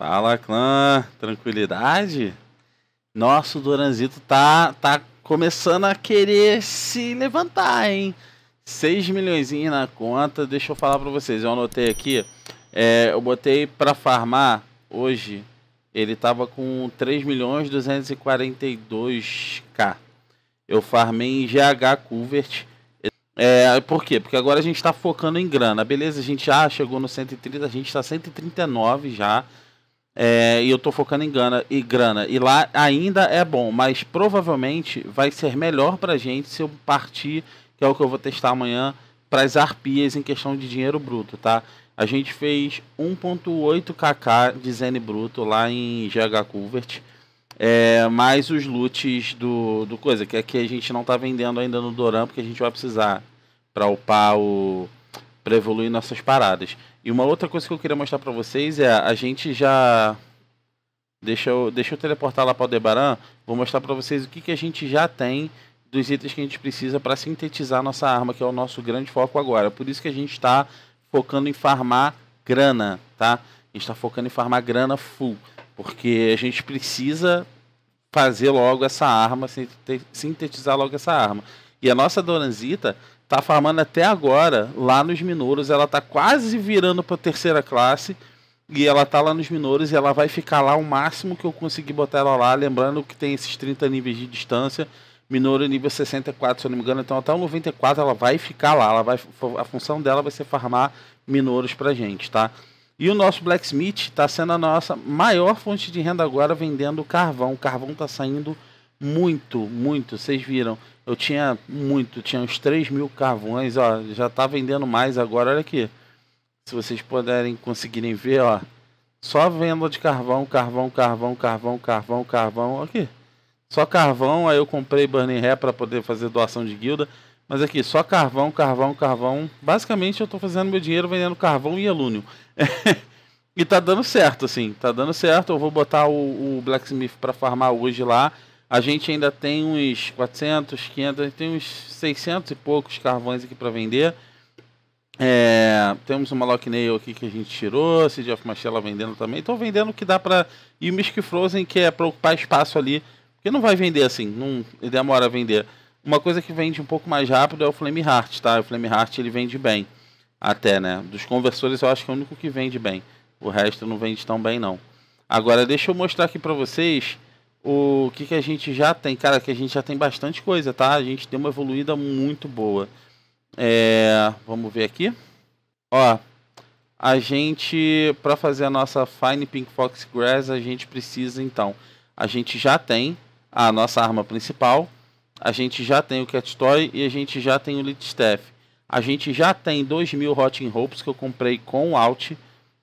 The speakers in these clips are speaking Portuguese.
Fala, clã. Tranquilidade? Nosso Doranzito tá, tá começando a querer se levantar, hein? 6 milhões na conta. Deixa eu falar para vocês. Eu anotei aqui. É, eu botei para farmar hoje. Ele tava com 3 milhões 242k. Eu farmei em GH Culvert. É, por quê? Porque agora a gente está focando em grana. Beleza, a gente já chegou no 130, a gente está 139 já. É, e eu estou focando em grana e grana. E lá ainda é bom, mas provavelmente vai ser melhor pra gente se eu partir, que é o que eu vou testar amanhã, para as arpias em questão de dinheiro bruto, tá? A gente fez 1.8kk de Zen bruto lá em GH Culvert. É, mais os loots do, do coisa, que aqui a gente não está vendendo ainda no Doran, porque a gente vai precisar para upar o. para evoluir nossas paradas. E uma outra coisa que eu queria mostrar para vocês é a gente já deixa eu, deixa eu teleportar lá para o Debaran, vou mostrar para vocês o que, que a gente já tem dos itens que a gente precisa para sintetizar nossa arma, que é o nosso grande foco agora. Por isso que a gente está focando em farmar grana, tá? A gente está focando em farmar grana full, porque a gente precisa fazer logo essa arma, sintetizar logo essa arma. E a nossa Doranzita, Tá farmando até agora lá nos Minouros. Ela tá quase virando pra terceira classe. E ela tá lá nos Minouros e ela vai ficar lá o máximo que eu conseguir botar ela lá. Lembrando que tem esses 30 níveis de distância. Minoru é nível 64, se eu não me engano. Então até o 94 ela vai ficar lá. Ela vai, a função dela vai ser farmar Minouros pra gente, tá? E o nosso Blacksmith está sendo a nossa maior fonte de renda agora vendendo carvão. O carvão está saindo muito, muito. Vocês viram. Eu tinha muito, tinha uns 3 mil carvões, ó. Já tá vendendo mais agora, olha aqui. Se vocês puderem, conseguirem ver, ó. Só venda de carvão, carvão, carvão, carvão, carvão, carvão. Aqui. Só carvão, aí eu comprei Burning Ré para poder fazer doação de guilda. Mas aqui, só carvão, carvão, carvão. Basicamente eu tô fazendo meu dinheiro vendendo carvão e alúnio. e tá dando certo, assim. Tá dando certo. Eu vou botar o, o Blacksmith para farmar hoje lá. A gente ainda tem uns 400, 500, tem uns 600 e poucos carvões aqui para vender. É, temos uma Lock Nail aqui que a gente tirou, City of Machela vendendo também. Estou vendendo o que dá para... E o Mystic Frozen, que é para ocupar espaço ali, porque não vai vender assim, não demora a vender. Uma coisa que vende um pouco mais rápido é o Flame Heart, tá? O Flame Heart ele vende bem, até, né? Dos conversores eu acho que é o único que vende bem. O resto não vende tão bem, não. Agora, deixa eu mostrar aqui para vocês o que, que a gente já tem. Cara, que a gente já tem bastante coisa, tá? A gente deu uma evoluída muito boa. É, vamos ver aqui. Ó, a gente, para fazer a nossa Fine Pink Fox Grass, a gente precisa, então, a gente já tem a nossa arma principal, a gente já tem o Cat Toy e a gente já tem o lit Staff. A gente já tem 2 mil Hot in Hopes que eu comprei com o Alt,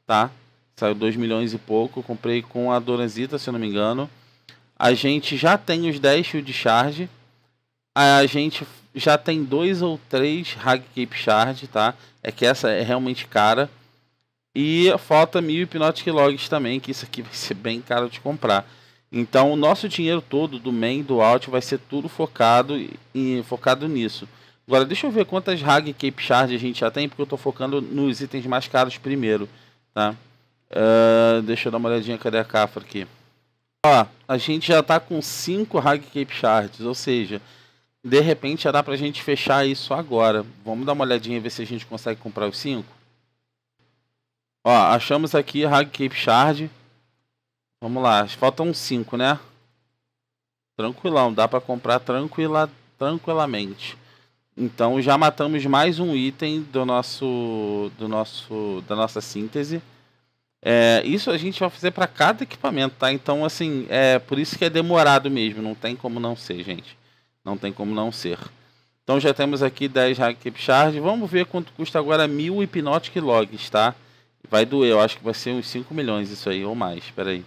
tá? Saiu 2 milhões e pouco, eu comprei com a Doranzita, se eu não me engano a gente já tem os 10 shield charge, a gente já tem dois ou três hag cape charge, tá? É que essa é realmente cara. E falta mil hipnotic logs também, que isso aqui vai ser bem caro de comprar. Então, o nosso dinheiro todo do main, do alt, vai ser tudo focado e focado nisso. Agora, deixa eu ver quantas hag cape charge a gente já tem, porque eu estou focando nos itens mais caros primeiro, tá? Uh, deixa eu dar uma olhadinha, cadê a cafra aqui? ó, a gente já tá com cinco Hag Cape Shards, ou seja, de repente já dá pra gente fechar isso agora. Vamos dar uma olhadinha e ver se a gente consegue comprar os cinco. Ó, achamos aqui Hag Cape Shard. Vamos lá, faltam cinco, né? Tranquilão, dá pra comprar tranquila, tranquilamente. Então já matamos mais um item do nosso, do nosso, da nossa síntese. É, isso a gente vai fazer para cada equipamento, tá? Então, assim, é por isso que é demorado mesmo. Não tem como não ser, gente. Não tem como não ser. Então já temos aqui 10 rack Charge. Vamos ver quanto custa agora mil Hypnotic Logs, tá? Vai doer, eu acho que vai ser uns 5 milhões isso aí, ou mais, espera aí.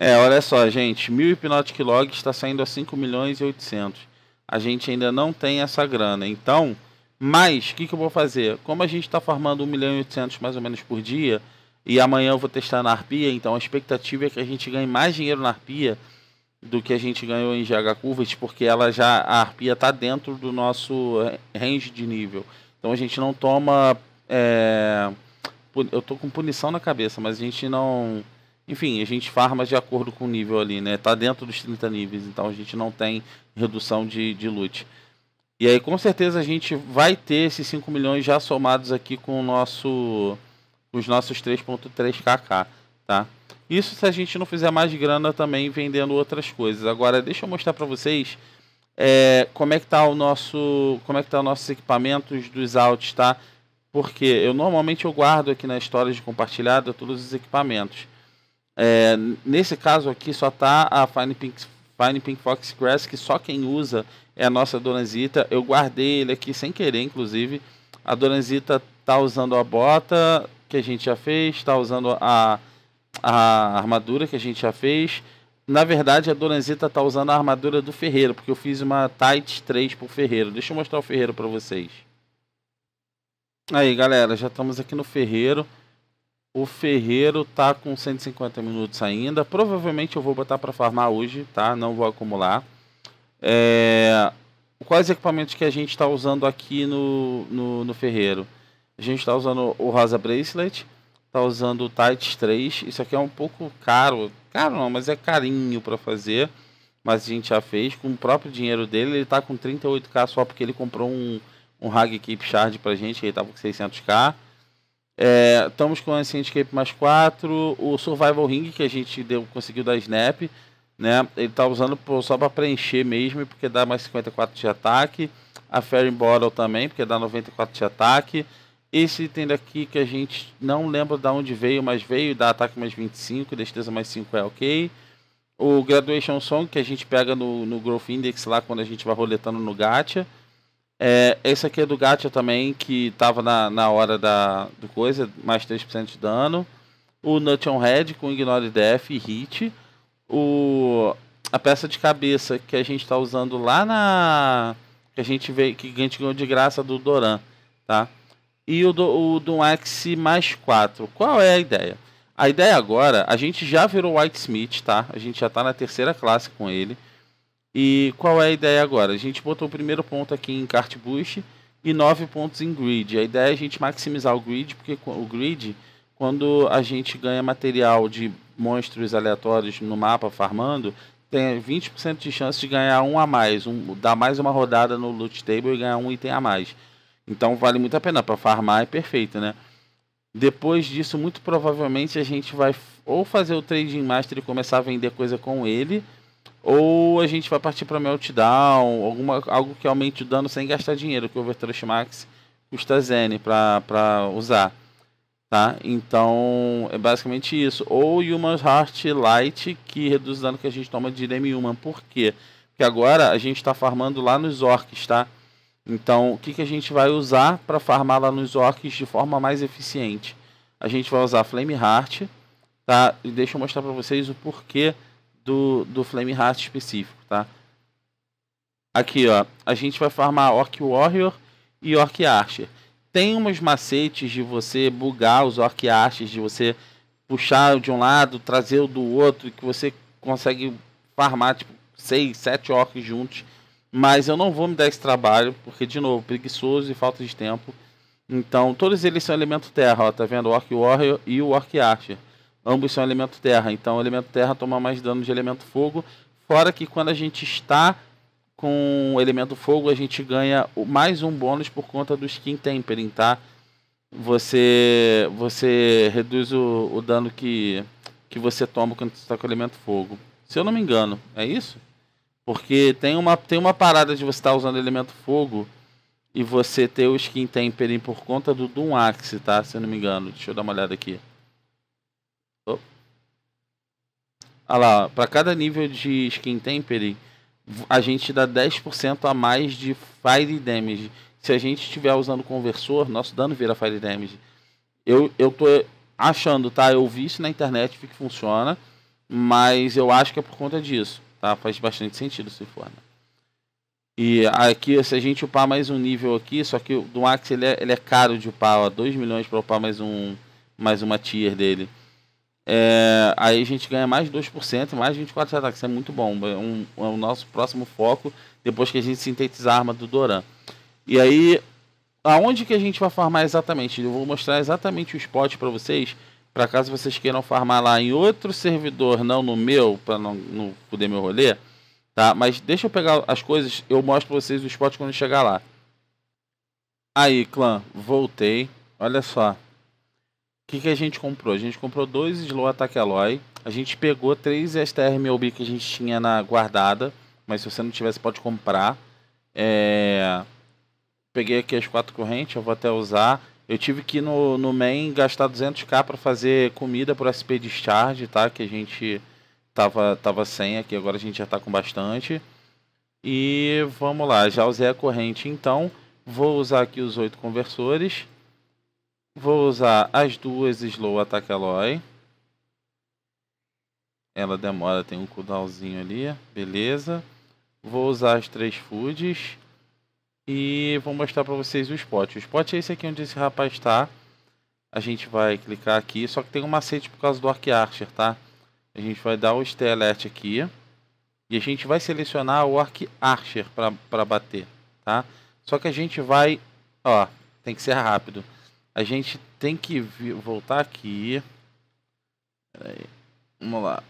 É, olha só, gente, Mil Hypnotic Logs está saindo a 5 milhões e 800. A gente ainda não tem essa grana, então... Mas, o que, que eu vou fazer? Como a gente está farmando 1 milhão e 800 mais ou menos por dia, e amanhã eu vou testar na Arpia, então a expectativa é que a gente ganhe mais dinheiro na Arpia do que a gente ganhou em GH Curves, porque ela já, a Arpia está dentro do nosso eh, range de nível. Então a gente não toma. É, eu tô com punição na cabeça, mas a gente não. Enfim, a gente farma de acordo com o nível ali, né? Está dentro dos 30 níveis, então a gente não tem redução de, de loot. E aí com certeza a gente vai ter esses 5 milhões já somados aqui com o nosso os nossos 3.3kk, tá? Isso se a gente não fizer mais grana também vendendo outras coisas. Agora deixa eu mostrar para vocês é, como é que tá o nosso como é que tá os nossos equipamentos dos altos, tá? Porque eu normalmente eu guardo aqui na história de compartilhada todos os equipamentos. É, nesse caso aqui só tá a Fine Pink, Fine Pink Fox Grass que só quem usa é a nossa Donazita. Eu guardei ele aqui sem querer, inclusive. A Donazita tá usando a bota que a gente já fez, tá usando a, a armadura que a gente já fez. Na verdade, a Donazita tá usando a armadura do Ferreiro, porque eu fiz uma Tight 3 pro Ferreiro. Deixa eu mostrar o Ferreiro para vocês. Aí, galera, já estamos aqui no Ferreiro. O Ferreiro tá com 150 minutos ainda. Provavelmente eu vou botar para farmar hoje, tá? Não vou acumular. É, quais equipamentos que a gente está usando aqui no, no, no, ferreiro? A gente está usando o Rosa Bracelet, está usando o Tights 3. Isso aqui é um pouco caro. Caro não, mas é carinho para fazer. Mas a gente já fez com o próprio dinheiro dele. Ele está com 38k só porque ele comprou um, um Hag Keep Shard para gente. Ele estava com 600k. É, estamos com a Cape mais 4, o Survival Ring que a gente deu, conseguiu da Snap né? Ele tá usando só para preencher mesmo, porque dá mais 54 de ataque. A Fairy Bottle também, porque dá 94 de ataque. Esse item daqui que a gente não lembra de onde veio, mas veio, dá ataque mais 25, destreza mais 5 é ok. O Graduation Song, que a gente pega no, no Growth Index lá quando a gente vai roletando no Gacha. É, esse aqui é do Gacha também, que tava na, na hora da do coisa, mais 3% de dano. O Nut on Head com Ignore Death e Hit o, a peça de cabeça que a gente está usando lá na. que a gente veio, que a gente ganhou de graça do Doran, tá? E o do, o do Axe mais 4. Qual é a ideia? A ideia agora, a gente já virou White Smith tá? A gente já está na terceira classe com ele. E qual é a ideia agora? A gente botou o primeiro ponto aqui em Cart Boost e nove pontos em Grid. A ideia é a gente maximizar o Grid, porque o Grid quando a gente ganha material de monstros aleatórios no mapa farmando, tem 20% de chance de ganhar um a mais, um, dar mais uma rodada no loot table e ganhar um item a mais. Então vale muito a pena para farmar, é perfeito, né? Depois disso, muito provavelmente a gente vai ou fazer o trading master e começar a vender coisa com ele, ou a gente vai partir para meltdown, alguma algo que aumente o dano sem gastar dinheiro, que o Overtrush Max custa Zen para usar. Tá? Então é basicamente isso. Ou Human Heart Light que reduz o dano que a gente toma de Demi Human. Por quê? Porque agora a gente está farmando lá nos orcs, tá? Então o que, que a gente vai usar para farmar lá nos orcs de forma mais eficiente? A gente vai usar Flame Heart, tá? E deixa eu mostrar para vocês o porquê do, do Flame Heart específico, tá? Aqui, ó, a gente vai farmar Orc Warrior e Orc Archer tem uns macetes de você bugar os orquiaches, de você puxar de um lado, trazer o do outro, que você consegue farmar, tipo, seis, sete orques juntos. Mas eu não vou me dar esse trabalho, porque, de novo, preguiçoso e falta de tempo. Então, todos eles são elemento terra, ó, tá vendo? O Orc Warrior e o Orc Archer. Ambos são elemento terra, então o elemento terra toma mais dano de elemento fogo. Fora que quando a gente está com o elemento fogo a gente ganha mais um bônus por conta do skin tempering, tá? Você você reduz o, o dano que, que você toma quando está com o elemento fogo. Se eu não me engano, é isso? Porque tem uma, tem uma parada de você estar tá usando elemento fogo e você ter o skin tempering por conta do Doom Axe, tá? Se eu não me engano. Deixa eu dar uma olhada aqui. Oh. Olha lá, para cada nível de skin tempering, a gente dá 10% a mais de Fire Damage. Se a gente estiver usando conversor, nosso dano vira Fire Damage. Eu, eu tô achando, tá? Eu vi isso na internet, vi que funciona, mas eu acho que é por conta disso, tá? Faz bastante sentido se for, né? E aqui, se a gente upar mais um nível aqui, só que o do Max ele é, ele é caro de upar, ó, 2 milhões para upar mais um mais uma tier dele. É, aí a gente ganha mais 2%, mais 24 ataques. Isso é muito bom. É, um, é o nosso próximo foco depois que a gente sintetizar a arma do Doran. E aí, aonde que a gente vai farmar exatamente? Eu vou mostrar exatamente o spot para vocês. Para caso vocês queiram farmar lá em outro servidor, não no meu, para não, não poder meu rolê. Tá? Mas deixa eu pegar as coisas, eu mostro para vocês o spot quando chegar lá. Aí, clã, voltei. Olha só que, que a gente comprou? A gente comprou dois Slow Attack Alloy. A gente pegou três STR MLB que a gente tinha na guardada. Mas se você não tivesse, pode comprar. É... Peguei aqui as quatro correntes, eu vou até usar. Eu tive que ir no, no main gastar 200k para fazer comida o SP Discharge, tá? Que a gente tava, tava sem aqui, agora a gente já tá com bastante. E vamos lá, já usei a corrente então. Vou usar aqui os oito conversores. Vou usar as duas Slow Attack Alloy. Ela demora, tem um cooldownzinho ali. Beleza. Vou usar as três Foods. E vou mostrar para vocês o spot. O spot é esse aqui onde esse rapaz está. A gente vai clicar aqui. Só que tem um macete por causa do Arc Archer, tá? A gente vai dar o Stellet aqui. E a gente vai selecionar o Arc Archer para bater, tá? Só que a gente vai... Ó, tem que ser rápido. A gente tem que voltar aqui. aí. Vamos lá.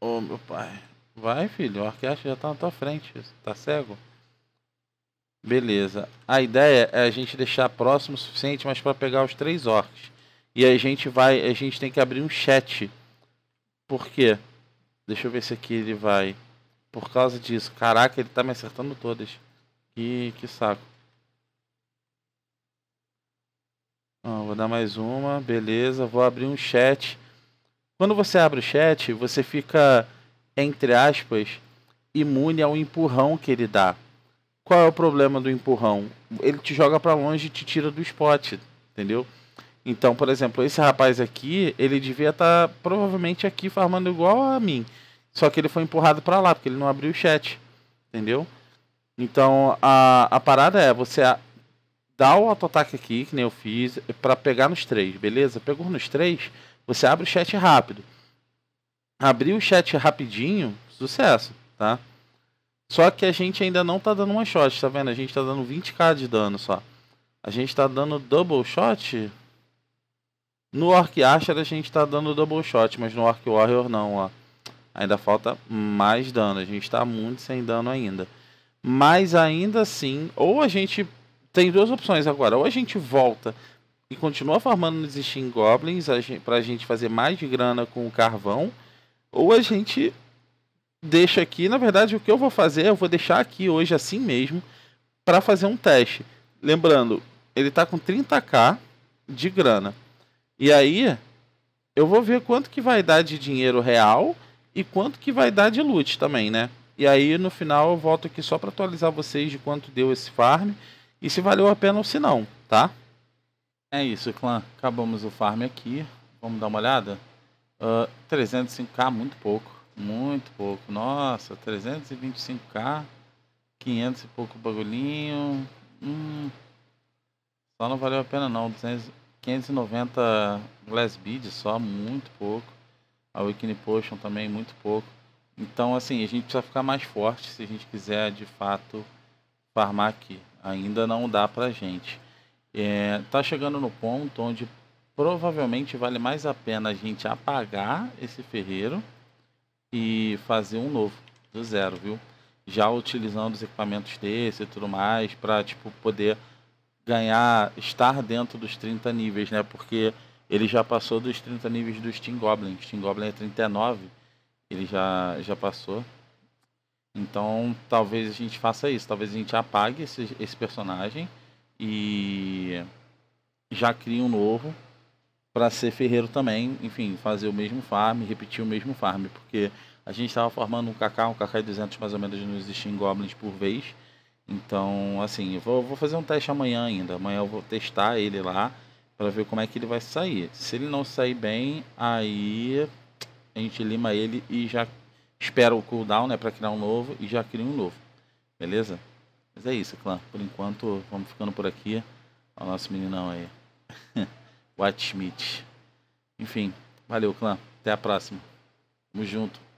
Ô, oh, meu pai. Vai, filho. O orquestra já tá na tua frente. Tá cego? Beleza. A ideia é a gente deixar próximo o suficiente, mas para pegar os três orcs. E a gente vai... A gente tem que abrir um chat. Por quê? Deixa eu ver se aqui ele vai... Por causa disso. Caraca, ele tá me acertando todas. Que, que saco. vou dar mais uma, beleza. Vou abrir um chat. Quando você abre o chat, você fica, entre aspas, imune ao empurrão que ele dá. Qual é o problema do empurrão? Ele te joga para longe e te tira do spot, entendeu? Então, por exemplo, esse rapaz aqui, ele devia estar tá, provavelmente aqui farmando igual a mim. Só que ele foi empurrado para lá, porque ele não abriu o chat, entendeu? Então, a, a parada é, você dá o auto-ataque aqui, que nem eu fiz, para pegar nos três, beleza? Pegou nos três, você abre o chat rápido. Abrir o chat rapidinho, sucesso, tá? Só que a gente ainda não tá dando uma shot, tá vendo? A gente tá dando 20k de dano só. A gente tá dando double shot? No Orc Archer a gente tá dando double shot, mas no Orc Warrior não, ó. Ainda falta mais dano, a gente tá muito sem dano ainda. Mas ainda assim, ou a gente tem duas opções agora. Ou a gente volta e continua farmando no Existing Goblins a gente, pra gente fazer mais de grana com o carvão, ou a gente deixa aqui. Na verdade, o que eu vou fazer, eu vou deixar aqui hoje assim mesmo para fazer um teste. Lembrando, ele tá com 30k de grana. E aí, eu vou ver quanto que vai dar de dinheiro real e quanto que vai dar de loot também, né? E aí, no final, eu volto aqui só para atualizar vocês de quanto deu esse farm e se valeu a pena ou se não, tá? É isso, clã. Acabamos o farm aqui. Vamos dar uma olhada? Uh, ah, 305k, muito pouco. Muito pouco. Nossa, 325k. 500 e pouco bagulhinho. Hum, só não valeu a pena não. 200, 590 glass bead só, muito pouco. A Wikini Potion também, muito pouco. Então, assim, a gente precisa ficar mais forte se a gente quiser, de fato, farmar aqui ainda não dá para gente. É, tá chegando no ponto onde provavelmente vale mais a pena a gente apagar esse ferreiro e fazer um novo do zero, viu? Já utilizando os equipamentos desse e tudo mais para tipo poder ganhar, estar dentro dos 30 níveis, né? Porque ele já passou dos 30 níveis do Steam Goblin. Steam Goblin é 39, ele já já passou. Então, talvez a gente faça isso. Talvez a gente apague esse, esse personagem e já crie um novo para ser ferreiro também. Enfim, fazer o mesmo farm, repetir o mesmo farm. Porque a gente estava formando um Kaká, um Kaká 200 mais ou menos nos Steam Goblins por vez. Então, assim, eu vou, vou fazer um teste amanhã ainda. Amanhã eu vou testar ele lá para ver como é que ele vai sair. Se ele não sair bem, aí a gente lima ele e já espera o cooldown, né, para criar um novo e já cria um novo. Beleza? Mas é isso, clã. Por enquanto, vamos ficando por aqui. Olha o nosso meninão aí. Watt Smith. Enfim, valeu, clã. Até a próxima. Tamo junto.